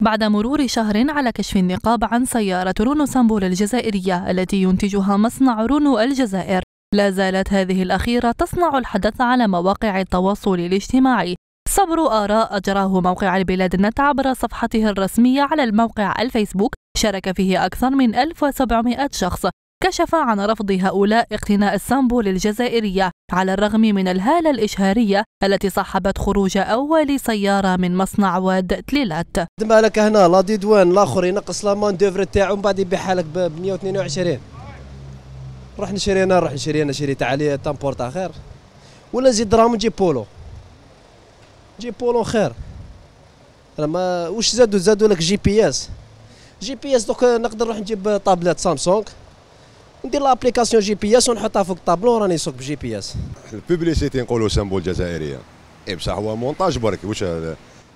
بعد مرور شهر على كشف النقاب عن سيارة رونو سامبول الجزائرية التي ينتجها مصنع رونو الجزائر لا زالت هذه الأخيرة تصنع الحدث على مواقع التواصل الاجتماعي صبر آراء أجراه موقع البلاد النت عبر صفحته الرسمية على الموقع الفيسبوك شارك فيه أكثر من 1700 شخص كشف عن رفض هؤلاء اقتناء السامبول الجزائرية على الرغم من الهالة الإشهارية التي صاحبت خروج أول سيارة من مصنع واد تليلات مالك هنا لا ديدوان لاخر ينقص لا مان ديفر تاعو من بعد يبيعها لك ب 122 روح نشري انا روح نشري انا شريت عليه تامبورتا خير ولا زيد دراهم نجيب بولو نجيب بولو خير ما واش زادوا زادوا لك جي بي اس جي بي اس دوك نقدر نروح نجيب طابلات سامسونج ندير لابليكاسيون جي بي اس ونحطها فوق الطابلو راني نسوق بجي بي اس البوبليسيتي نقولوا سامبول جزائريه اي بصح هو مونتاج برك واش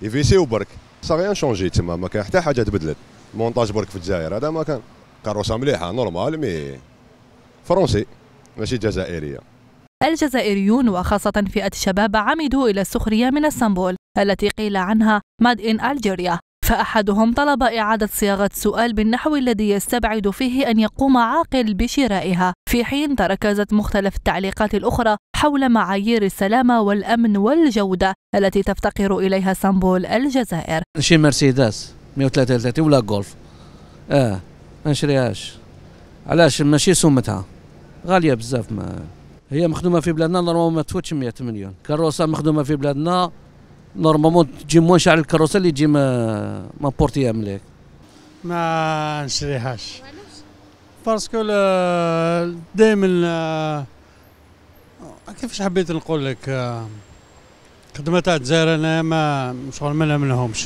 يفيسيو وبرك سا غيان شونجي تما ما كان حتى حاجه تبدلت مونتاج برك في الجزائر هذا ما كان كاروسه مليحه نورمال مي فرنسي ماشي جزائريه الجزائريون وخاصة فئة الشباب عمدوا إلى السخرية من السنبول التي قيل عنها ماد إن ألجيريا فأحدهم طلب إعادة صياغة سؤال بالنحو الذي يستبعد فيه أن يقوم عاقل بشرائها في حين تركزت مختلف التعليقات الأخرى حول معايير السلامة والأمن والجودة التي تفتقر إليها سامبول الجزائر نشري مرسيدس 133 ولا جولف اه ما نشريهاش علاش ماشي سمتها غالية بزاف ما هي مخدومة في بلادنا نورمالمون ما تفوتش 100 مليون كروسة مخدومة في بلادنا نورمالمون تجي موان شاعل الكاروسه اللي تجي ما ما بورتيها مليك ما نشريهاش باسكو دائما كيفاش حبيت نقول لك خدمة تاع الجزائر انا ما شغل ما نعملهمش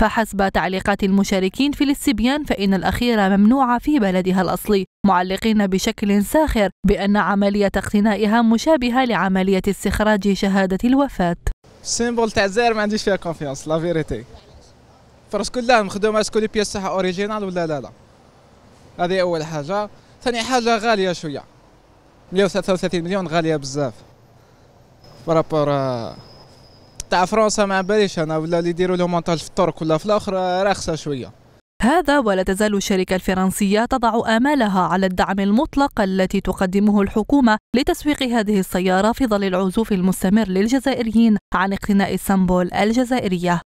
فحسب تعليقات المشاركين في الاستبيان فإن الأخيرة ممنوعة في بلدها الأصلي معلقين بشكل ساخر بأن عملية اقتنائها مشابهة لعملية استخراج شهادة الوفاة سيمبل تاع الجزائر ما عنديش فيها كونفيونس لا فيريتي فرس كلها مخدومه اسكو لي بياس تاعها اوريجينال ولا لا لا هذه اول حاجه ثاني حاجه غاليه شويه 133 مليون غاليه بزاف برابور تاع فرنسا ما باليش انا ولا اللي يديروا لهم مونتاج في الترك ولا في الاخر راخصه شويه هذا ولا تزال الشركة الفرنسية تضع آمالها على الدعم المطلق التي تقدمه الحكومة لتسويق هذه السيارة في ظل العزوف المستمر للجزائريين عن اقتناء السامبول الجزائرية